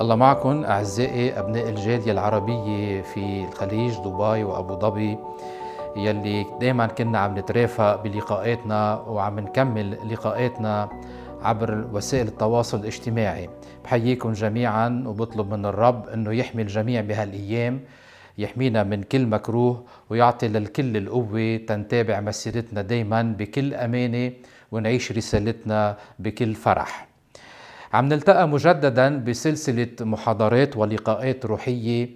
الله معكم أعزائي أبناء الجالية العربية في الخليج دبي وأبو ظبي يلي دايما كنا عم نترافق بلقاءاتنا وعم نكمل لقاءاتنا عبر وسائل التواصل الاجتماعي بحييكم جميعا وبطلب من الرب أنه يحمي الجميع بهالأيام يحمينا من كل مكروه ويعطي للكل القوة تنتابع مسيرتنا دايما بكل أمانة ونعيش رسالتنا بكل فرح عم نلتقى مجددا بسلسلة محاضرات ولقاءات روحية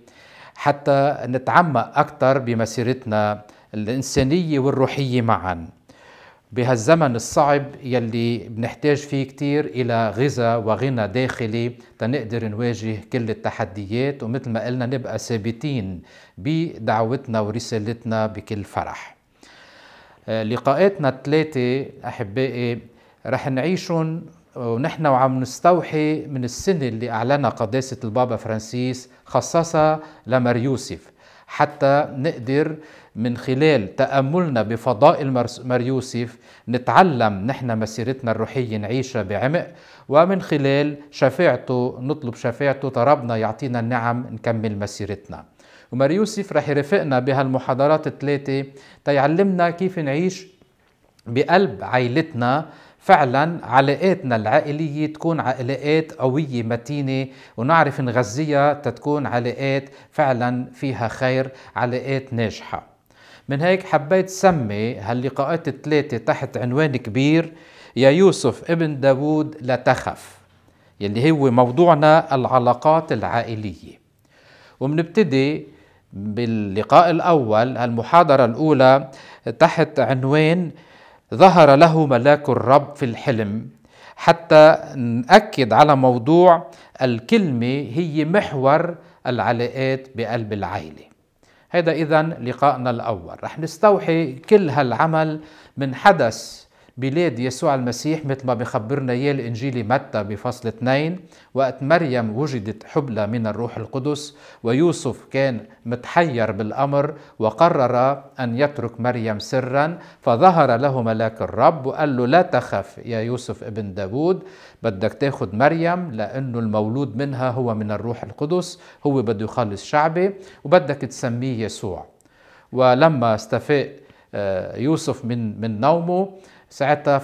حتى نتعمق أكثر بمسيرتنا الإنسانية والروحية معا بهالزمن الصعب يلي بنحتاج فيه كتير إلى غذاء وغنى داخلي تنقدر نواجه كل التحديات ومثل ما قلنا نبقى ثابتين بدعوتنا ورسالتنا بكل فرح آه، لقاءاتنا الثلاثة أحبائي رح نعيشهم ونحن وعم نستوحي من السنة اللي أعلنها قداسة البابا فرانسيس خصصها لمر يوسف حتى نقدر من خلال تأملنا بفضائل مر يوسف نتعلم نحن مسيرتنا الروحية نعيشها بعمق ومن خلال شفاعته نطلب شفاعته تربنا يعطينا النعم نكمل مسيرتنا ومر يوسف رح يرافقنا بهالمحاضرات الثلاثة تيعلمنا كيف نعيش بقلب عائلتنا فعلا علاقاتنا العائلية تكون علاقات قوية متينة ونعرف نغذيها تتكون علاقات فعلا فيها خير علاقات ناجحة من هيك حبيت سمي هاللقاءات الثلاثة تحت عنوان كبير يا يوسف ابن داوود لا تخف يلي هو موضوعنا العلاقات العائلية ومنبتدي باللقاء الأول المحاضرة الأولى تحت عنوان ظهر له ملاك الرب في الحلم حتى نأكد على موضوع الكلمة هي محور العلاقات بقلب العائلة هذا إذا لقائنا الأول رح نستوحي كل هالعمل من حدث بلاد يسوع المسيح مثل ما بخبرنا إياه الإنجيل متى بفصل 2 وقت مريم وجدت حبلى من الروح القدس ويوسف كان متحير بالأمر وقرر أن يترك مريم سرا فظهر له ملاك الرب وقال له لا تخف يا يوسف ابن داود بدك تاخد مريم لأنه المولود منها هو من الروح القدس هو بده يخلص شعبه وبدك تسميه يسوع ولما استفاق آه، يوسف من من نومه ساعتها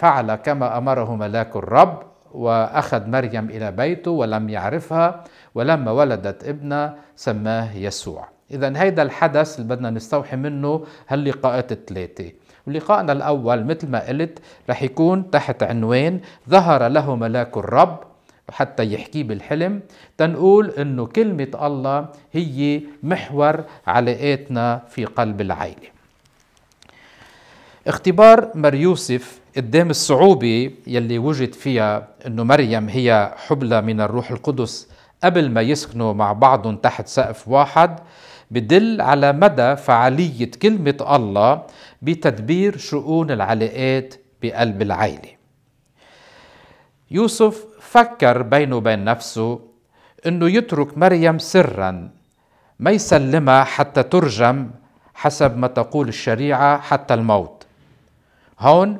فعل كما أمره ملاك الرب وأخذ مريم إلى بيته ولم يعرفها ولما ولدت ابنة سماه يسوع إذا هيدا الحدث اللي بدنا نستوحي منه هاللقاءات الثلاثة ولقائنا الأول مثل ما قلت رح يكون تحت عنوان ظهر له ملاك الرب حتى يحكي بالحلم تنقول انه كلمة الله هي محور علاقاتنا في قلب العائلة اختبار مر يوسف قدام الصعوبة يلي وجد فيها أنه مريم هي حبلى من الروح القدس قبل ما يسكنوا مع بعضهم تحت سقف واحد بدل على مدى فعالية كلمة الله بتدبير شؤون العلاقات بقلب العيلة يوسف فكر بينه وبين نفسه أنه يترك مريم سرا ما يسلمها حتى ترجم حسب ما تقول الشريعة حتى الموت هون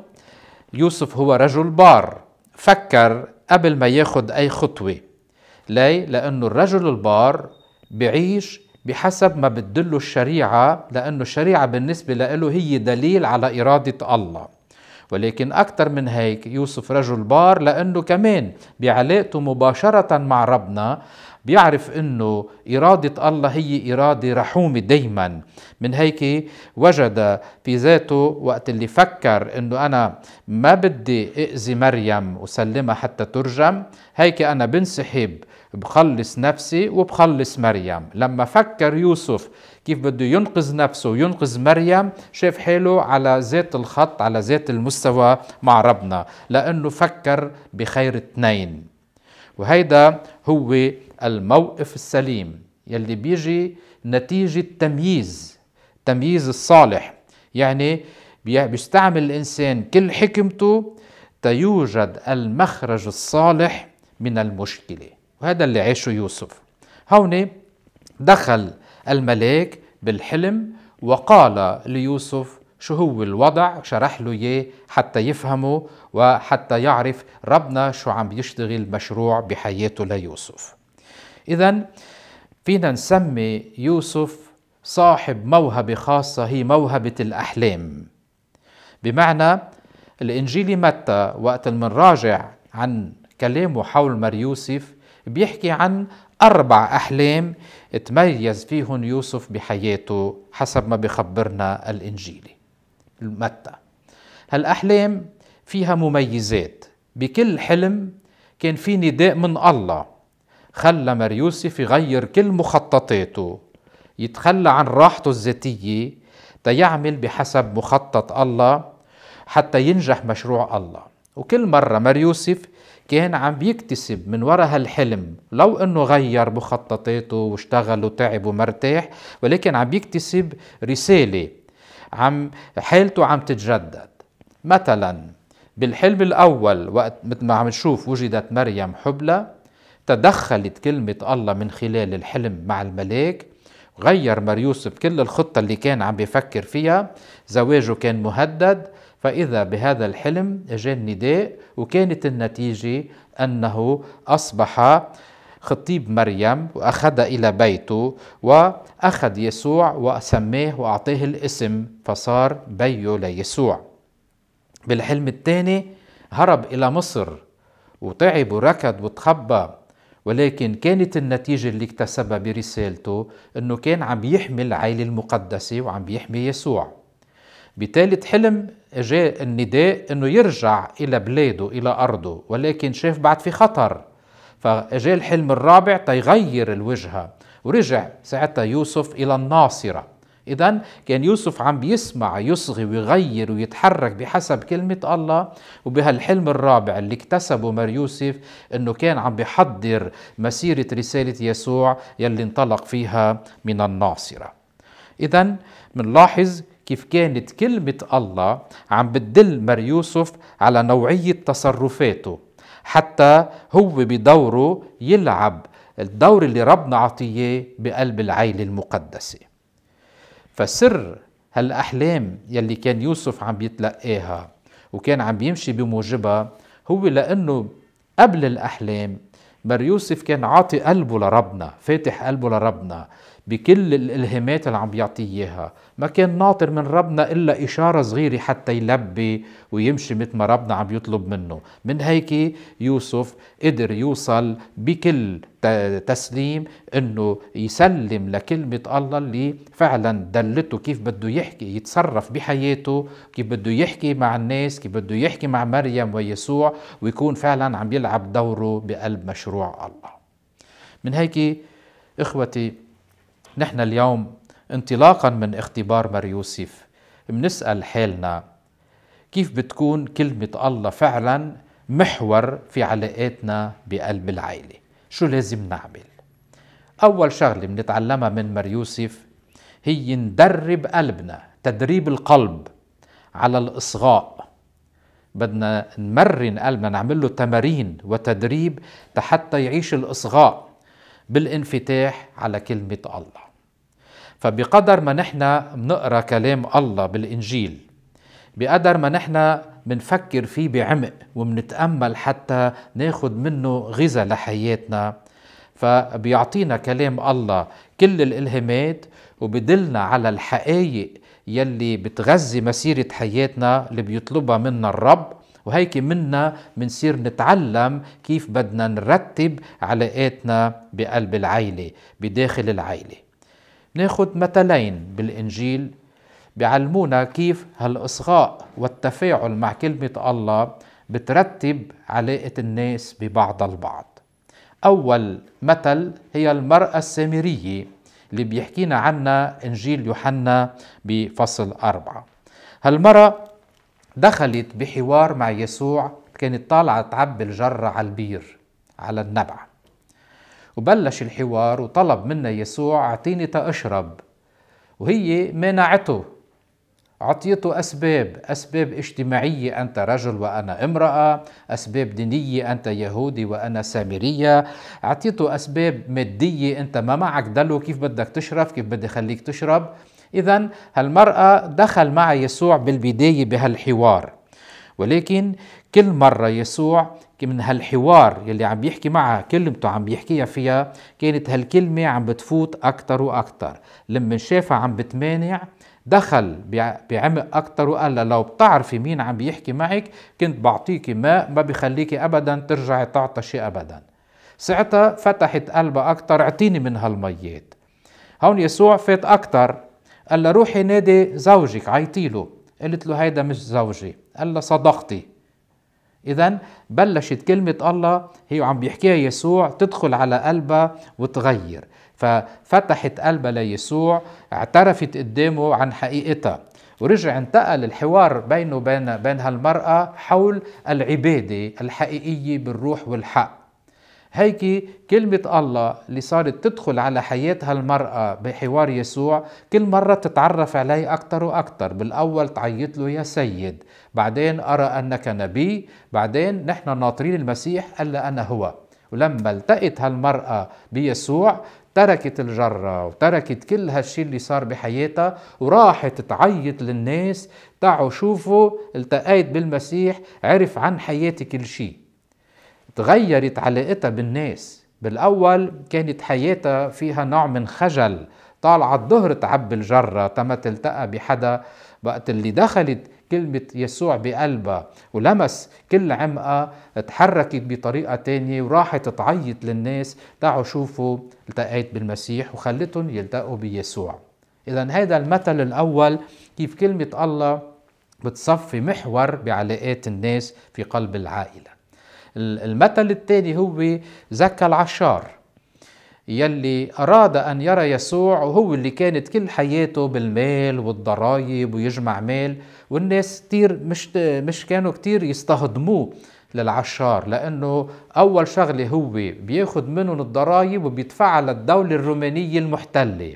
يوسف هو رجل بار فكر قبل ما ياخد أي خطوة ليه؟ لأنه الرجل البار بعيش بحسب ما بتدله الشريعة لأنه الشريعة بالنسبة له هي دليل على إرادة الله ولكن أكثر من هيك يوسف رجل بار لأنه كمان بعلاقته مباشرة مع ربنا بيعرف انه اراده الله هي اراده رحومه دايما من هيك وجد في ذاته وقت اللي فكر انه انا ما بدي اذي مريم وسلمها حتى ترجم هيك انا بنسحب بخلص نفسي وبخلص مريم لما فكر يوسف كيف بده ينقذ نفسه وينقذ مريم شاف حاله على ذات الخط على ذات المستوى مع ربنا لأنه فكر بخير اثنين وهيدا هو الموقف السليم يلي بيجي نتيجة تمييز تمييز الصالح يعني بيستعمل الإنسان كل حكمته تيوجد المخرج الصالح من المشكلة وهذا اللي عاشه يوسف هون دخل الملاك بالحلم وقال ليوسف شو هو الوضع شرح له اياه حتى يفهمه وحتى يعرف ربنا شو عم يشتغل مشروع بحياته ليوسف إذا فينا نسمي يوسف صاحب موهبة خاصة هي موهبة الأحلام بمعنى الإنجيل متى وقت المنراجع عن كلامه حول مر يوسف بيحكي عن أربع أحلام تميز فيهم يوسف بحياته حسب ما بخبرنا الإنجيلي متى هالأحلام فيها مميزات بكل حلم كان في نداء من الله خلى مريوسف يغير كل مخططاته يتخلى عن راحته الذاتية تيعمل بحسب مخطط الله حتى ينجح مشروع الله وكل مرة مريوسف كان عم بيكتسب من وراء هالحلم لو انه غير مخططاته واشتغل وتعب ومرتاح ولكن عم بيكتسب رسالة عم حالته عم تتجدد مثلا بالحلم الأول وقت مثل ما عم نشوف وجدت مريم حبلى تدخلت كلمة الله من خلال الحلم مع الملاك غير مريوسف كل الخطة اللي كان عم بيفكر فيها زواجه كان مهدد فإذا بهذا الحلم جاء النداء وكانت النتيجة أنه أصبح خطيب مريم وأخذ إلى بيته وأخذ يسوع وسماه وأعطيه الاسم فصار بيه ليسوع بالحلم الثاني هرب إلى مصر وتعب وركض وتخبى ولكن كانت النتيجة اللي اكتسبها برسالته أنه كان عم يحمي العائلة المقدسة وعم يحمي يسوع بتالت حلم جاء النداء أنه يرجع إلى بلاده إلى أرضه ولكن شاف بعد في خطر فجاء الحلم الرابع تيغير الوجهة ورجع ساعتها يوسف إلى الناصرة إذا كان يوسف عم بيسمع يصغي ويغير ويتحرك بحسب كلمة الله وبهالحلم الرابع اللي اكتسبه مر يوسف أنه كان عم بيحضر مسيرة رسالة يسوع يلي انطلق فيها من الناصرة إذا منلاحظ كيف كانت كلمة الله عم بتدل مر يوسف على نوعية تصرفاته حتى هو بدوره يلعب الدور اللي ربنا عطيه بقلب العيلة المقدسة فسر هالاحلام يلي كان يوسف عم بيتلقاها وكان عم بيمشي بموجبها هو لانه قبل الاحلام مر يوسف كان عاطي قلبه لربنا فاتح قلبه لربنا بكل الالهامات اللي عم بيعطيه اياها ما كان ناطر من ربنا الا اشاره صغيره حتى يلبي ويمشي مثل ما ربنا عم يطلب منه من هيك يوسف قدر يوصل بكل تسليم انه يسلم لكلمه الله اللي فعلا دلته كيف بده يحكي يتصرف بحياته كيف بده يحكي مع الناس كيف بده يحكي مع مريم ويسوع ويكون فعلا عم يلعب دوره بقلب مشروع الله من هيك اخوتي نحن اليوم انطلاقا من اختبار مار يوسف بنسال حالنا كيف بتكون كلمه الله فعلا محور في علاقاتنا بقلب العائله شو لازم نعمل أول شغلة بنتعلمها من مر يوسف هي ندرب قلبنا تدريب القلب على الإصغاء بدنا نمرن قلبنا نعمل له تمارين وتدريب حتى يعيش الإصغاء بالانفتاح على كلمة الله فبقدر ما نحن بنقرا كلام الله بالإنجيل بقدر ما نحن بنفكر فيه بعمق وبنتأمل حتى ناخد منه غذاء لحياتنا فبيعطينا كلام الله كل الإلهامات وبدلنا على الحقائق يلي بتغذي مسيرة حياتنا اللي بيطلبها منا الرب وهيك منا منصير نتعلم كيف بدنا نرتب علاقاتنا بقلب العيلة بداخل العيلة ناخد مثلين بالإنجيل بيعلمونا كيف هالإصغاء والتفاعل مع كلمة الله بترتب علاقة الناس ببعض البعض أول مثل هي المرأة السامرية اللي بيحكينا عنها إنجيل يوحنا بفصل أربعة هالمرأة دخلت بحوار مع يسوع كانت طالعة تعبي الجرة على البير على النبع وبلش الحوار وطلب منها يسوع اعطيني تأشرب وهي منعته عطيته أسباب أسباب اجتماعية أنت رجل وأنا امرأة أسباب دينية أنت يهودي وأنا سامرية عطيته أسباب مادية أنت ما معك دلو كيف بدك تشرب كيف بدي خليك تشرب إذا هالمرأة دخل مع يسوع بالبداية بهالحوار ولكن كل مرة يسوع من هالحوار يلي عم بيحكي معها كلمته عم بيحكيها فيها كانت هالكلمة عم بتفوت أكتر وأكتر لما شافها عم بتمانع دخل بعمق أكتر وقال لها لو بتعرفي مين عم بيحكي معك كنت بعطيكي ماء ما بخليكي أبدا ترجعي تعطشي أبدا ساعتها فتحت قلبها أكتر اعطيني من هالميات هون يسوع فات أكتر قال لها روحي نادي زوجك عيطي له قالت له هيدا مش زوجي قال لها صدقتي إذا بلشت كلمة الله هي عم بيحكيها يسوع تدخل على قلبها وتغير ففتحت قلبها ليسوع اعترفت قدامه عن حقيقتها ورجع انتقل الحوار بينه وبين بين هالمرأة حول العبادة الحقيقية بالروح والحق هيك كلمة الله اللي صارت تدخل على حياة هالمرأة بحوار يسوع كل مرة تتعرف عليه أكتر وأكتر بالأول تعيط له يا سيد بعدين أرى أنك نبي بعدين نحن ناطرين المسيح ألا أنا هو ولما التقت هالمرأة بيسوع تركت الجرة وتركت كل هالشي اللي صار بحياتها وراحت تعيط للناس تعوا شوفوا التقيت بالمسيح عرف عن حياتي كل شي تغيرت علاقتها بالناس بالأول كانت حياتها فيها نوع من خجل طالعة الظهر تعبي الجرة تما تلتقى بحدا وقت اللي دخلت كلمة يسوع بقلبها ولمس كل عمقها تحركت بطريقة تانية وراحت تعيط للناس تعوا شوفوا التقيت بالمسيح وخلتهم يلتقوا بيسوع إذا هذا المثل الأول كيف كلمة الله بتصفي محور بعلاقات الناس في قلب العائلة المثل الثاني هو زكى العشار يلي أراد أن يرى يسوع وهو اللي كانت كل حياته بالمال والضرايب ويجمع مال والناس كتير مش, مش كانوا كتير يستهضموه للعشار لأنه أول شغلة هو بياخد منهم الضرايب وبيدفعها للدولة الرومانية المحتلة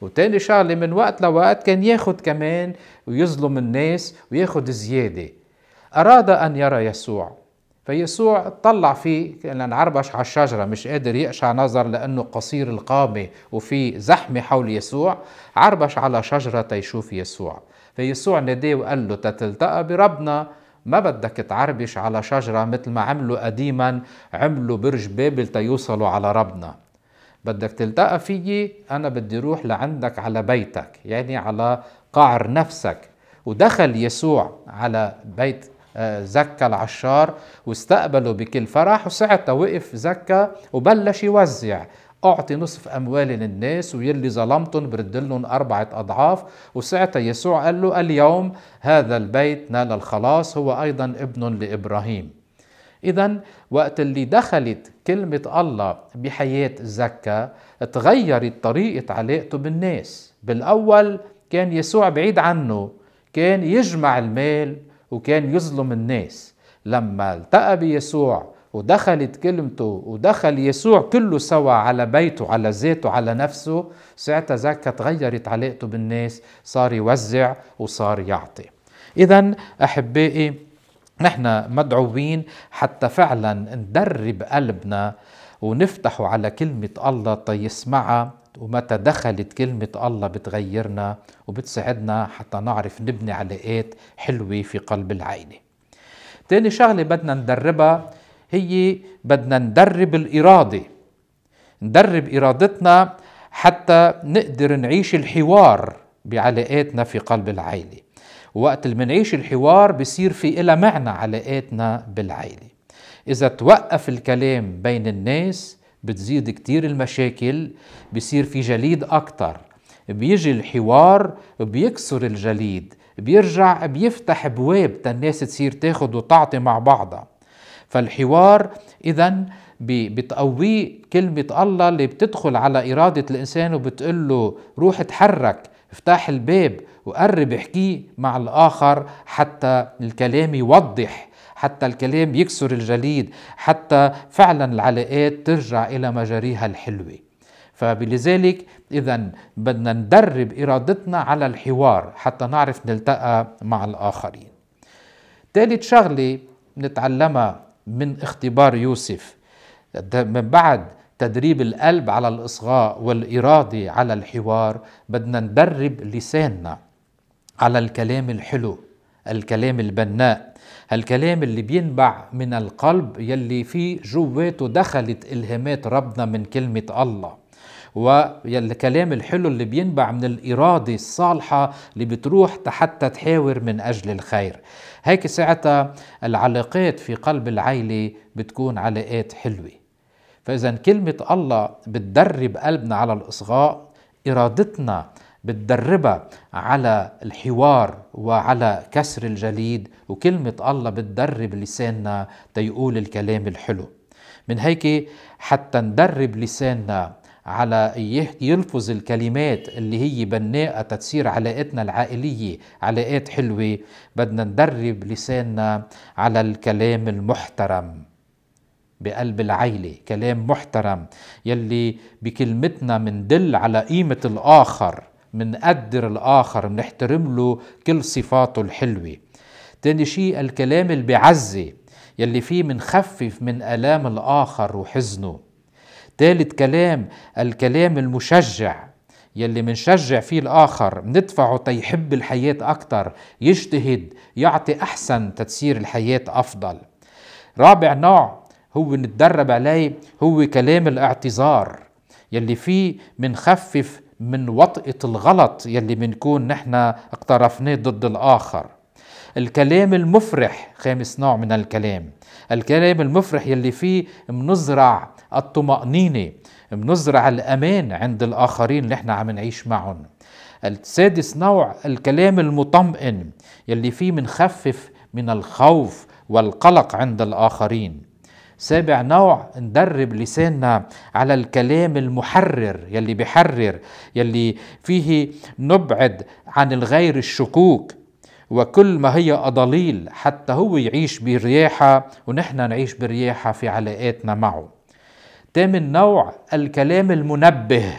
وتاني شغلة من وقت لوقت كان ياخد كمان ويظلم الناس وياخد زيادة أراد أن يرى يسوع فيسوع طلع فيه لان عربش على الشجرة مش قادر يقشع نظر لأنه قصير القامة وفي زحمة حول يسوع عربش على شجرة تيشوف يسوع فيسوع ناديه وقال له تتلتقى بربنا ما بدك تعربش على شجرة مثل ما عملوا قديما عملوا برج بابل تيوصلوا على ربنا بدك تلتقى فيي أنا بدي روح لعندك على بيتك يعني على قعر نفسك ودخل يسوع على بيت زكى العشار واستقبلوا بكل فرح وساعتها وقف زكى وبلش يوزع اعطي نصف اموالي للناس ويلي ظلمتهم برد لهم اربعه اضعاف وساعتها يسوع قال له اليوم هذا البيت نال الخلاص هو ايضا ابن لابراهيم اذا وقت اللي دخلت كلمه الله بحياه زكا تغيرت طريقه علاقته بالناس بالاول كان يسوع بعيد عنه كان يجمع المال وكان يظلم الناس لما التقى بيسوع ودخلت كلمته ودخل يسوع كله سوا على بيته على ذاته على نفسه ساعتها ذاك تغيرت علاقته بالناس صار يوزع وصار يعطي اذا احبائي نحن مدعوين حتى فعلا ندرب قلبنا ونفتحه على كلمة الله تيسمعها طيب ومتى دخلت كلمة الله بتغيرنا وبتساعدنا حتى نعرف نبني علاقات حلوة في قلب العائلة تاني شغلة بدنا ندربها هي بدنا ندرب الإرادة ندرب إرادتنا حتى نقدر نعيش الحوار بعلاقاتنا في قلب العائلة وقت اللي منعيش الحوار بصير في إلى معنى علاقاتنا بالعائلة إذا توقف الكلام بين الناس بتزيد كتير المشاكل بيصير في جليد أكتر بيجي الحوار بيكسر الجليد بيرجع بيفتح بواب الناس تصير تاخد وتعطي مع بعضها فالحوار إذا بتقويه كلمة الله اللي بتدخل على إرادة الإنسان وبتقول له روح اتحرك افتح الباب وقرب احكي مع الآخر حتى الكلام يوضح حتى الكلام يكسر الجليد حتى فعلا العلاقات ترجع إلى مجاريها الحلوة فبلذلك إذا بدنا ندرب إرادتنا على الحوار حتى نعرف نلتقى مع الآخرين ثالث شغلة نتعلمها من اختبار يوسف من بعد تدريب القلب على الإصغاء والإرادة على الحوار بدنا ندرب لساننا على الكلام الحلو الكلام البناء هالكلام اللي بينبع من القلب يلي فيه جواته دخلت إلهامات ربنا من كلمة الله والكلام الحلو اللي بينبع من الإرادة الصالحة اللي بتروح حتى تحاور من أجل الخير هيك ساعتها العلاقات في قلب العيلة بتكون علاقات حلوة فإذا كلمة الله بتدرب قلبنا على الإصغاء إرادتنا بتدربها على الحوار وعلى كسر الجليد وكلمة الله بتدرب لساننا تيقول الكلام الحلو من هيك حتى ندرب لساننا على يلفظ الكلمات اللي هي بناءة تتصير علاقتنا العائلية علاقات حلوة بدنا ندرب لساننا على الكلام المحترم بقلب العيلة كلام محترم يلي بكلمتنا مندل على قيمة الآخر منقدر الآخر منحترم له كل صفاته الحلوة تاني شيء الكلام اللي بيعزي يلي فيه منخفف من آلام الآخر وحزنه تالت كلام الكلام المشجع يلي منشجع فيه الآخر مندفعه تيحب الحياة أكتر يجتهد يعطي أحسن تتسير الحياة أفضل رابع نوع هو نتدرب عليه هو كلام الاعتذار يلي فيه منخفف من وطئة الغلط يلي بنكون نحن اقترفناه ضد الآخر الكلام المفرح خامس نوع من الكلام الكلام المفرح يلي فيه منزرع الطمأنينة منزرع الأمان عند الآخرين اللي احنا عم نعيش معهم السادس نوع الكلام المطمئن يلي فيه منخفف من الخوف والقلق عند الآخرين سابع نوع ندرب لساننا على الكلام المحرر يلي بحرر يلي فيه نبعد عن الغير الشكوك وكل ما هي أضليل حتى هو يعيش برياحة ونحن نعيش برياحة في علاقاتنا معه تامن نوع الكلام المنبه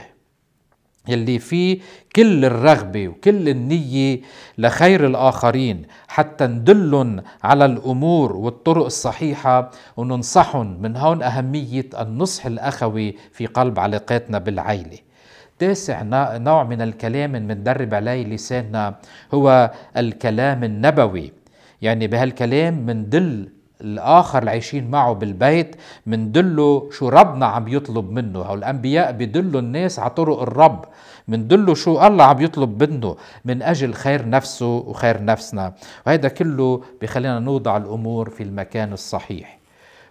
يلي فيه كل الرغبة وكل النية لخير الآخرين حتى ندلهم على الأمور والطرق الصحيحة وننصحهم من هون أهمية النصح الأخوي في قلب علاقاتنا بالعيلة تاسع نوع من الكلام اللي بندرب عليه لساننا هو الكلام النبوي يعني بهالكلام مندل الآخر اللي عايشين معه بالبيت مندله شو ربنا عم يطلب منه أو الأنبياء بدلوا الناس على طرق الرب مندله شو الله عم يطلب منه من أجل خير نفسه وخير نفسنا وهذا كله بخلينا نوضع الأمور في المكان الصحيح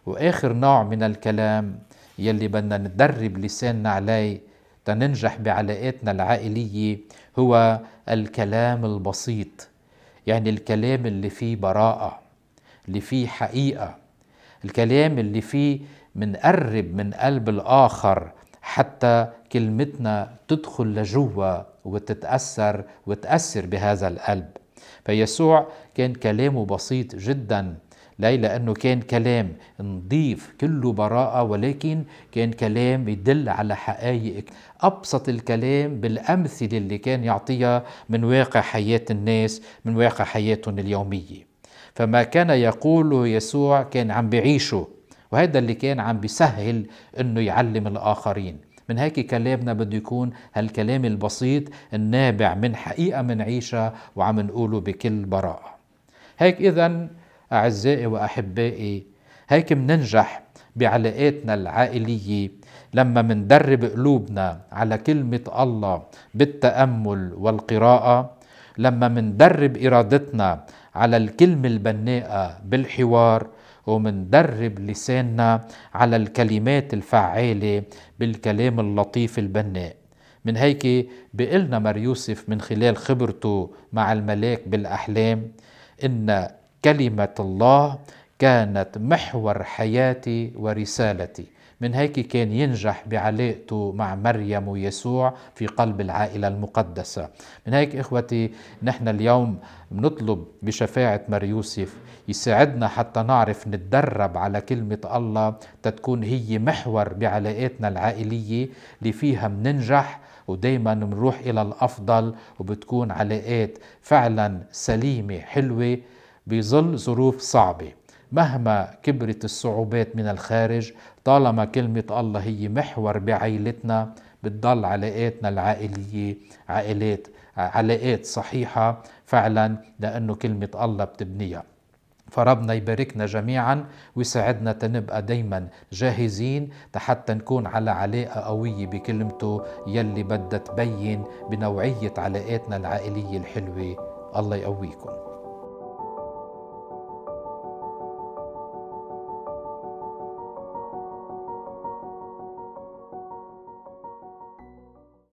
وآخر نوع من الكلام يلي بدنا ندرب لساننا عليه تننجح بعلاقاتنا العائلية هو الكلام البسيط يعني الكلام اللي فيه براءة اللي فيه حقيقه الكلام اللي فيه منقرب من قلب الاخر حتى كلمتنا تدخل لجوا وتتاثر وتاثر بهذا القلب فيسوع كان كلامه بسيط جدا ليه لانه كان كلام نظيف كله براءه ولكن كان كلام يدل على حقائق ابسط الكلام بالامثله اللي كان يعطيها من واقع حياه الناس من واقع حياتهم اليوميه فما كان يقوله يسوع كان عم بيعيشه وهذا اللي كان عم بيسهل انه يعلم الاخرين من هيك كلامنا بده يكون هالكلام البسيط النابع من حقيقه منعيشها وعم نقوله بكل براءه هيك اذا اعزائي واحبائي هيك مننجح بعلاقاتنا العائليه لما مندرب قلوبنا على كلمه الله بالتامل والقراءه لما مندرب ارادتنا على الكلمة البناءة بالحوار ومندرب لساننا على الكلمات الفعالة بالكلام اللطيف البناء من هيك بقلنا مر يوسف من خلال خبرته مع الملاك بالأحلام إن كلمة الله كانت محور حياتي ورسالتي من هيك كان ينجح بعلاقته مع مريم ويسوع في قلب العائلة المقدسة من هيك إخوتي نحن اليوم نطلب بشفاعة يوسف يساعدنا حتى نعرف نتدرب على كلمة الله تتكون هي محور بعلاقاتنا العائلية اللي فيها مننجح ودايما منروح إلى الأفضل وبتكون علاقات فعلا سليمة حلوة بظل ظروف صعبة مهما كبرت الصعوبات من الخارج طالما كلمة الله هي محور بعيلتنا بتضل علاقاتنا العائلية عائلات علاقات صحيحة فعلا لأنه كلمة الله بتبنيها فربنا يباركنا جميعا ويساعدنا تنبقى دايما جاهزين حتى نكون على علاقة قوية بكلمته يلي بدها تبين بنوعية علاقاتنا العائلية الحلوة الله يقويكم